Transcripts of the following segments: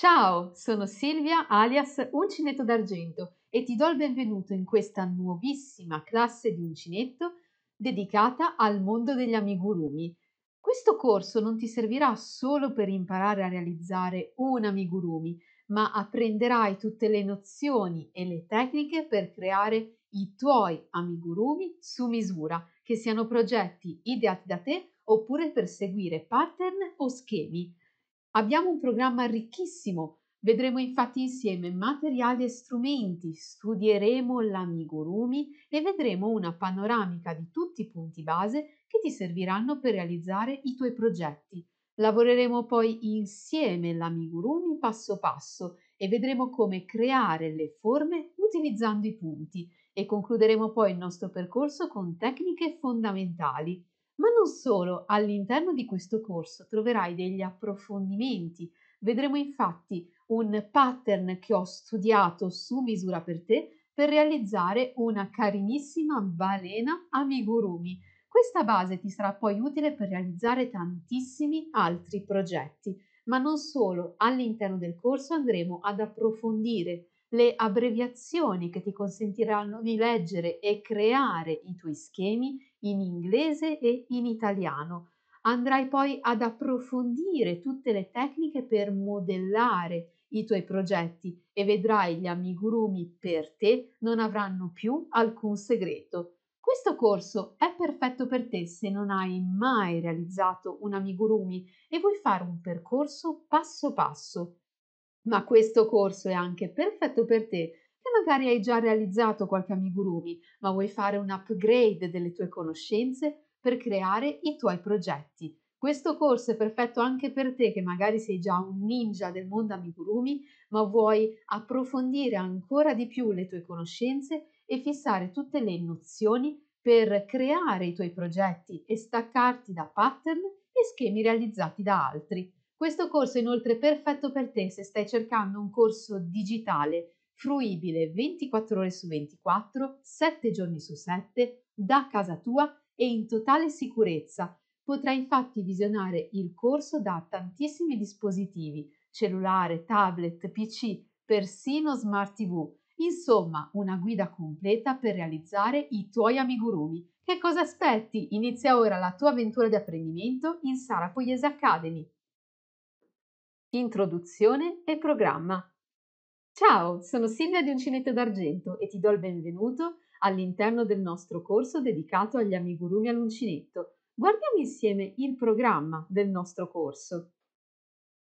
Ciao, sono Silvia alias Uncinetto d'Argento e ti do il benvenuto in questa nuovissima classe di uncinetto dedicata al mondo degli amigurumi. Questo corso non ti servirà solo per imparare a realizzare un amigurumi, ma apprenderai tutte le nozioni e le tecniche per creare i tuoi amigurumi su misura, che siano progetti ideati da te oppure per seguire pattern o schemi Abbiamo un programma ricchissimo, vedremo infatti insieme materiali e strumenti, studieremo l'amigurumi e vedremo una panoramica di tutti i punti base che ti serviranno per realizzare i tuoi progetti. Lavoreremo poi insieme l'amigurumi passo passo e vedremo come creare le forme utilizzando i punti e concluderemo poi il nostro percorso con tecniche fondamentali. Ma non solo, all'interno di questo corso troverai degli approfondimenti. Vedremo infatti un pattern che ho studiato su misura per te per realizzare una carinissima balena amigurumi. Questa base ti sarà poi utile per realizzare tantissimi altri progetti, ma non solo, all'interno del corso andremo ad approfondire le abbreviazioni che ti consentiranno di leggere e creare i tuoi schemi in inglese e in italiano. Andrai poi ad approfondire tutte le tecniche per modellare i tuoi progetti e vedrai gli amigurumi per te non avranno più alcun segreto. Questo corso è perfetto per te se non hai mai realizzato un amigurumi e vuoi fare un percorso passo passo. Ma questo corso è anche perfetto per te, che magari hai già realizzato qualche amigurumi, ma vuoi fare un upgrade delle tue conoscenze per creare i tuoi progetti. Questo corso è perfetto anche per te che magari sei già un ninja del mondo amigurumi, ma vuoi approfondire ancora di più le tue conoscenze e fissare tutte le nozioni per creare i tuoi progetti e staccarti da pattern e schemi realizzati da altri. Questo corso è inoltre perfetto per te se stai cercando un corso digitale fruibile 24 ore su 24, 7 giorni su 7, da casa tua e in totale sicurezza. Potrai infatti visionare il corso da tantissimi dispositivi, cellulare, tablet, PC, persino smart TV. Insomma, una guida completa per realizzare i tuoi amigurumi. Che cosa aspetti? Inizia ora la tua avventura di apprendimento in Sara Pugliese Academy. Introduzione e programma. Ciao, sono Silvia di Uncinetto d'Argento e ti do il benvenuto all'interno del nostro corso dedicato agli amigurumi all'uncinetto. Guardiamo insieme il programma del nostro corso.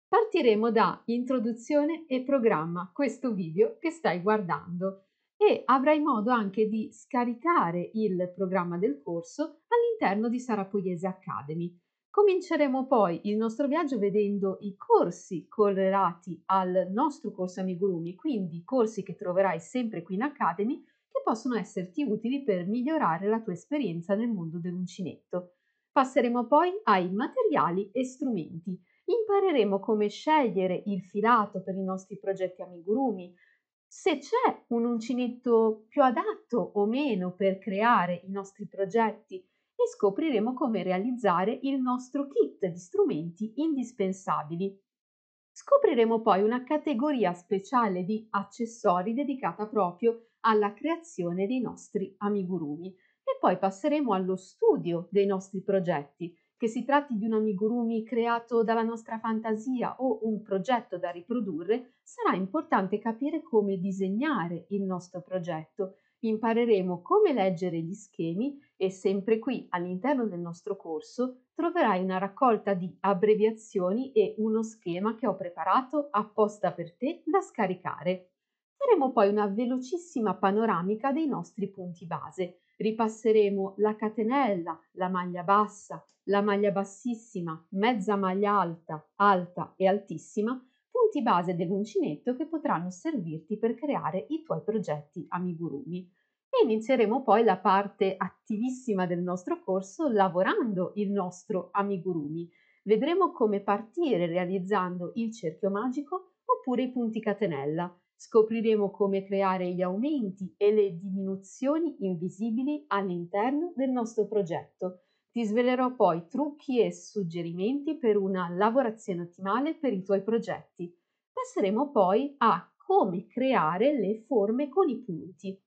Partiremo da Introduzione e programma, questo video che stai guardando, e avrai modo anche di scaricare il programma del corso all'interno di Sarapugliese Academy. Cominceremo poi il nostro viaggio vedendo i corsi correlati al nostro corso Amigurumi, quindi corsi che troverai sempre qui in Academy che possono esserti utili per migliorare la tua esperienza nel mondo dell'uncinetto. Passeremo poi ai materiali e strumenti. Impareremo come scegliere il filato per i nostri progetti amigurumi, se c'è un uncinetto più adatto o meno per creare i nostri progetti, e scopriremo come realizzare il nostro kit di strumenti indispensabili. Scopriremo poi una categoria speciale di accessori dedicata proprio alla creazione dei nostri amigurumi e poi passeremo allo studio dei nostri progetti, che si tratti di un amigurumi creato dalla nostra fantasia o un progetto da riprodurre, sarà importante capire come disegnare il nostro progetto impareremo come leggere gli schemi e sempre qui all'interno del nostro corso troverai una raccolta di abbreviazioni e uno schema che ho preparato apposta per te da scaricare. Faremo poi una velocissima panoramica dei nostri punti base. Ripasseremo la catenella, la maglia bassa, la maglia bassissima, mezza maglia alta, alta e altissima, punti base dell'uncinetto che potranno servirti per creare i tuoi progetti amigurumi e inizieremo poi la parte attivissima del nostro corso lavorando il nostro amigurumi. Vedremo come partire realizzando il cerchio magico oppure i punti catenella. Scopriremo come creare gli aumenti e le diminuzioni invisibili all'interno del nostro progetto. Ti svelerò poi trucchi e suggerimenti per una lavorazione ottimale per i tuoi progetti. Passeremo poi a come creare le forme con i punti.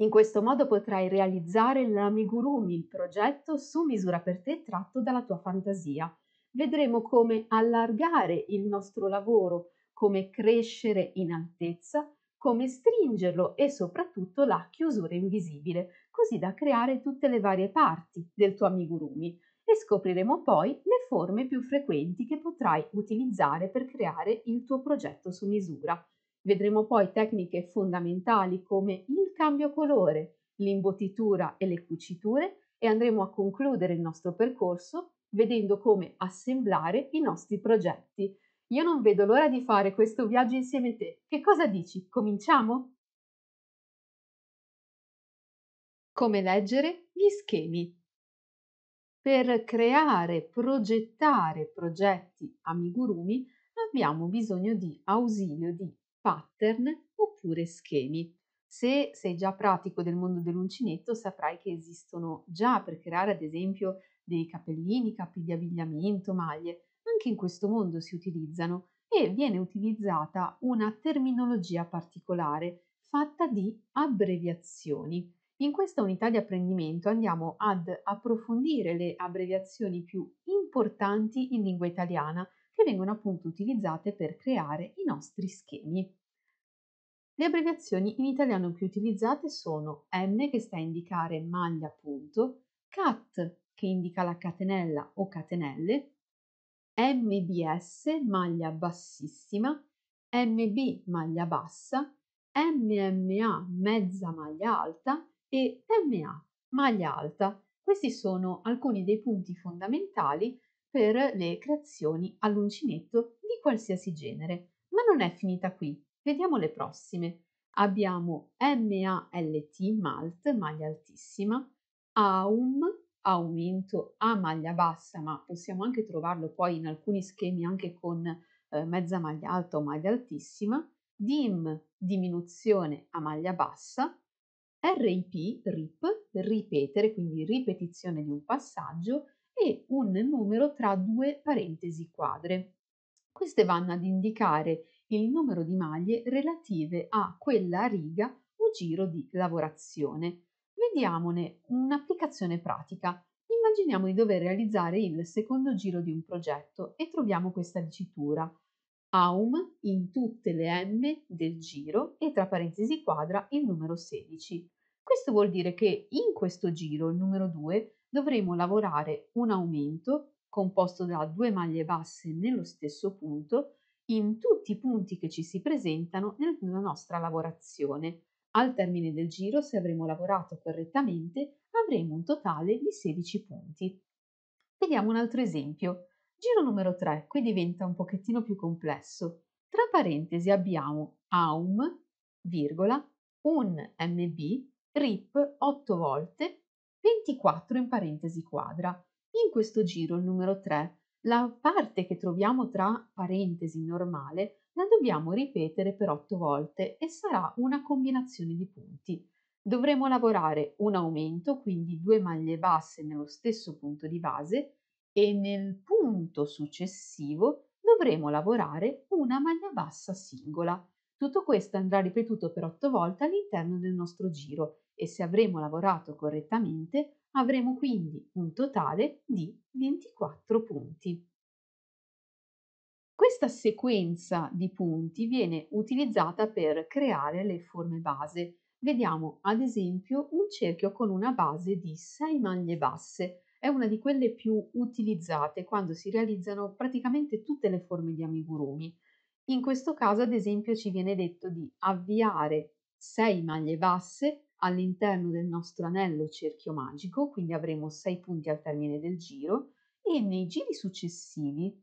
In questo modo potrai realizzare l'amigurumi, il progetto su misura per te tratto dalla tua fantasia. Vedremo come allargare il nostro lavoro, come crescere in altezza, come stringerlo e soprattutto la chiusura invisibile, così da creare tutte le varie parti del tuo amigurumi e scopriremo poi le forme più frequenti che potrai utilizzare per creare il tuo progetto su misura. Vedremo poi tecniche fondamentali come il cambio colore, l'imbottitura e le cuciture e andremo a concludere il nostro percorso vedendo come assemblare i nostri progetti. Io non vedo l'ora di fare questo viaggio insieme a te. Che cosa dici? Cominciamo? Come leggere gli schemi. Per creare, progettare progetti amigurumi abbiamo bisogno di ausilio di pattern oppure schemi. Se sei già pratico del mondo dell'uncinetto saprai che esistono già per creare ad esempio dei capellini, capi di abbigliamento, maglie. Anche in questo mondo si utilizzano e viene utilizzata una terminologia particolare fatta di abbreviazioni. In questa unità di apprendimento andiamo ad approfondire le abbreviazioni più importanti in lingua italiana che vengono appunto utilizzate per creare i nostri schemi. Le abbreviazioni in italiano più utilizzate sono M che sta a indicare maglia punto, CAT che indica la catenella o catenelle, MBS maglia bassissima, MB maglia bassa, MMA mezza maglia alta e MA maglia alta. Questi sono alcuni dei punti fondamentali per le creazioni all'uncinetto di qualsiasi genere. Ma non è finita qui, vediamo le prossime. Abbiamo MALT, MALT, maglia altissima, AUM, aumento a maglia bassa, ma possiamo anche trovarlo poi in alcuni schemi anche con eh, mezza maglia alta o maglia altissima, DIM, diminuzione a maglia bassa, RIP, RIP, ripetere, quindi ripetizione di un passaggio, e un numero tra due parentesi quadre. Queste vanno ad indicare il numero di maglie relative a quella riga o giro di lavorazione. Vediamone un'applicazione pratica. Immaginiamo di dover realizzare il secondo giro di un progetto e troviamo questa dicitura AUM in tutte le M del giro e tra parentesi quadra il numero 16. Questo vuol dire che in questo giro, il numero 2, dovremo lavorare un aumento composto da due maglie basse nello stesso punto in tutti i punti che ci si presentano nella nostra lavorazione. Al termine del giro, se avremo lavorato correttamente, avremo un totale di 16 punti. Vediamo un altro esempio. Giro numero 3, qui diventa un pochettino più complesso. Tra parentesi abbiamo aum, virgola, un mb, rip 8 volte 24 in parentesi quadra. In questo giro, il numero 3, la parte che troviamo tra parentesi normale la dobbiamo ripetere per 8 volte e sarà una combinazione di punti. Dovremo lavorare un aumento, quindi due maglie basse nello stesso punto di base e nel punto successivo dovremo lavorare una maglia bassa singola. Tutto questo andrà ripetuto per 8 volte all'interno del nostro giro e se avremo lavorato correttamente avremo quindi un totale di 24 punti. Questa sequenza di punti viene utilizzata per creare le forme base. Vediamo ad esempio un cerchio con una base di 6 maglie basse. È una di quelle più utilizzate quando si realizzano praticamente tutte le forme di amigurumi. In questo caso ad esempio ci viene detto di avviare 6 maglie basse all'interno del nostro anello cerchio magico, quindi avremo 6 punti al termine del giro e nei giri successivi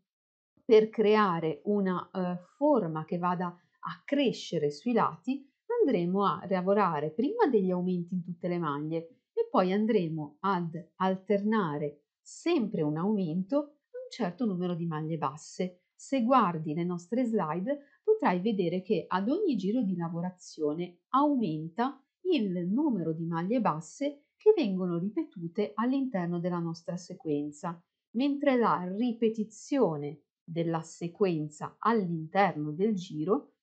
per creare una eh, forma che vada a crescere sui lati andremo a lavorare prima degli aumenti in tutte le maglie e poi andremo ad alternare sempre un aumento a un certo numero di maglie basse. Se guardi le nostre slide potrai vedere che ad ogni giro di lavorazione aumenta il numero di maglie basse che vengono ripetute all'interno della nostra sequenza, mentre la ripetizione della sequenza all'interno del giro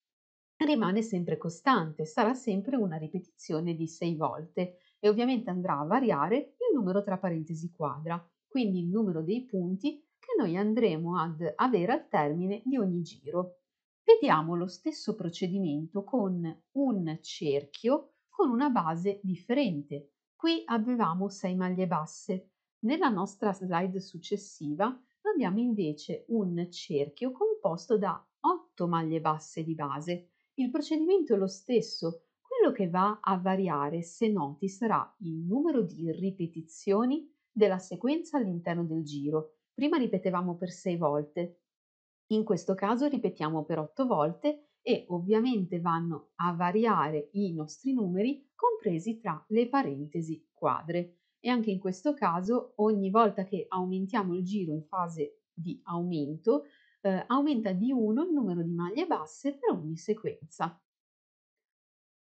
rimane sempre costante, sarà sempre una ripetizione di 6 volte e ovviamente andrà a variare il numero tra parentesi quadra, quindi il numero dei punti che noi andremo ad avere al termine di ogni giro. Vediamo lo stesso procedimento con un cerchio con una base differente. Qui avevamo 6 maglie basse. Nella nostra slide successiva abbiamo invece un cerchio composto da 8 maglie basse di base. Il procedimento è lo stesso, quello che va a variare, se noti, sarà il numero di ripetizioni della sequenza all'interno del giro. Prima ripetevamo per 6 volte, in questo caso ripetiamo per 8 volte e ovviamente vanno a variare i nostri numeri compresi tra le parentesi quadre. E anche in questo caso ogni volta che aumentiamo il giro in fase di aumento eh, aumenta di 1 il numero di maglie basse per ogni sequenza.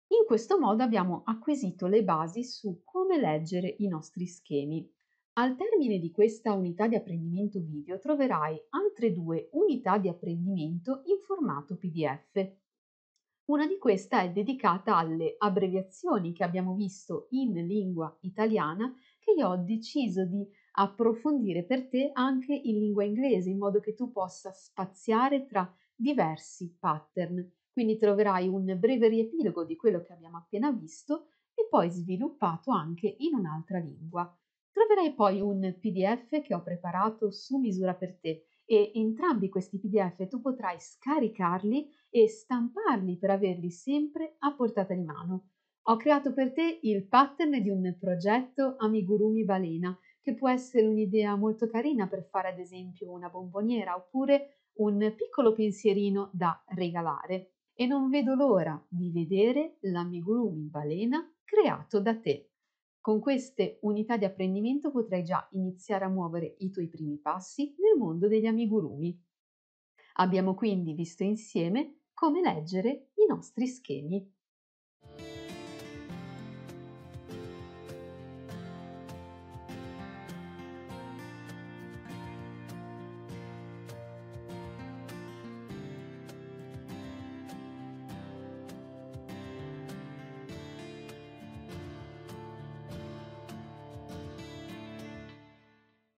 In questo modo abbiamo acquisito le basi su come leggere i nostri schemi al termine di questa unità di apprendimento video troverai altre due unità di apprendimento in formato PDF. Una di queste è dedicata alle abbreviazioni che abbiamo visto in lingua italiana che io ho deciso di approfondire per te anche in lingua inglese in modo che tu possa spaziare tra diversi pattern. Quindi troverai un breve riepilogo di quello che abbiamo appena visto e poi sviluppato anche in un'altra lingua. Troverai poi un PDF che ho preparato su misura per te e entrambi questi PDF tu potrai scaricarli e stamparli per averli sempre a portata di mano. Ho creato per te il pattern di un progetto Amigurumi Balena, che può essere un'idea molto carina per fare ad esempio una bomboniera oppure un piccolo pensierino da regalare. E non vedo l'ora di vedere l'Amigurumi Balena creato da te. Con queste unità di apprendimento potrai già iniziare a muovere i tuoi primi passi nel mondo degli amigurumi. Abbiamo quindi visto insieme come leggere i nostri schemi.